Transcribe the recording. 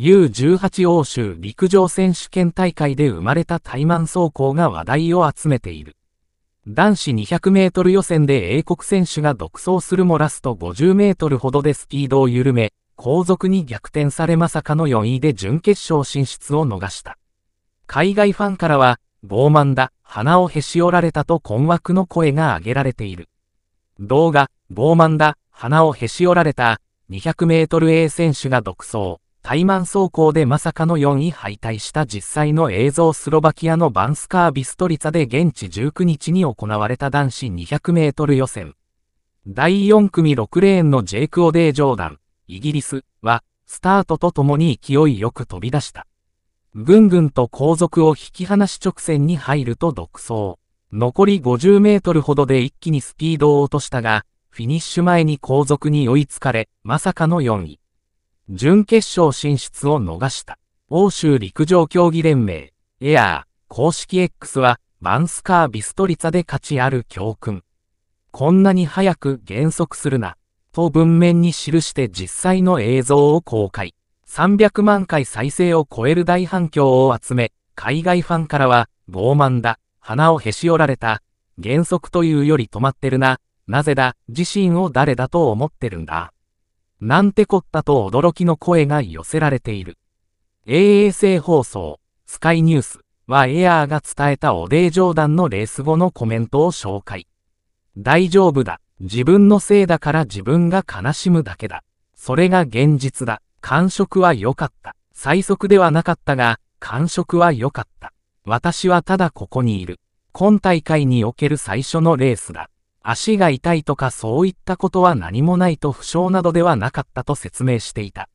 U18 欧州陸上選手権大会で生まれたイマン走行が話題を集めている。男子200メートル予選で英国選手が独走するもラスト50メートルほどでスピードを緩め、後続に逆転されまさかの4位で準決勝進出を逃した。海外ファンからは、傲慢だ、鼻をへし折られたと困惑の声が上げられている。動画、傲慢だ、鼻をへし折られた、200メートル A 選手が独走。対マン走行でまさかの4位敗退した実際の映像スロバキアのバンスカー・ビストリツァで現地19日に行われた男子200メートル予選。第4組6レーンのジェイク・オデー・ジョーダン、イギリスは、スタートとともに勢いよく飛び出した。ぐんぐんと後続を引き離し直線に入ると独走。残り50メートルほどで一気にスピードを落としたが、フィニッシュ前に後続に追いつかれ、まさかの4位。準決勝進出を逃した。欧州陸上競技連盟、エアー、公式 X は、バンスカー・ビストリツァで価値ある教訓。こんなに早く減速するな、と文面に記して実際の映像を公開。300万回再生を超える大反響を集め、海外ファンからは、傲慢だ、鼻をへし折られた、減速というより止まってるな、なぜだ、自身を誰だと思ってるんだ。なんてこったと驚きの声が寄せられている。衛星放送、スカイニュースはエアーが伝えたオデージョーダンのレース後のコメントを紹介。大丈夫だ。自分のせいだから自分が悲しむだけだ。それが現実だ。感触は良かった。最速ではなかったが、感触は良かった。私はただここにいる。今大会における最初のレースだ。足が痛いとかそういったことは何もないと不詳などではなかったと説明していた。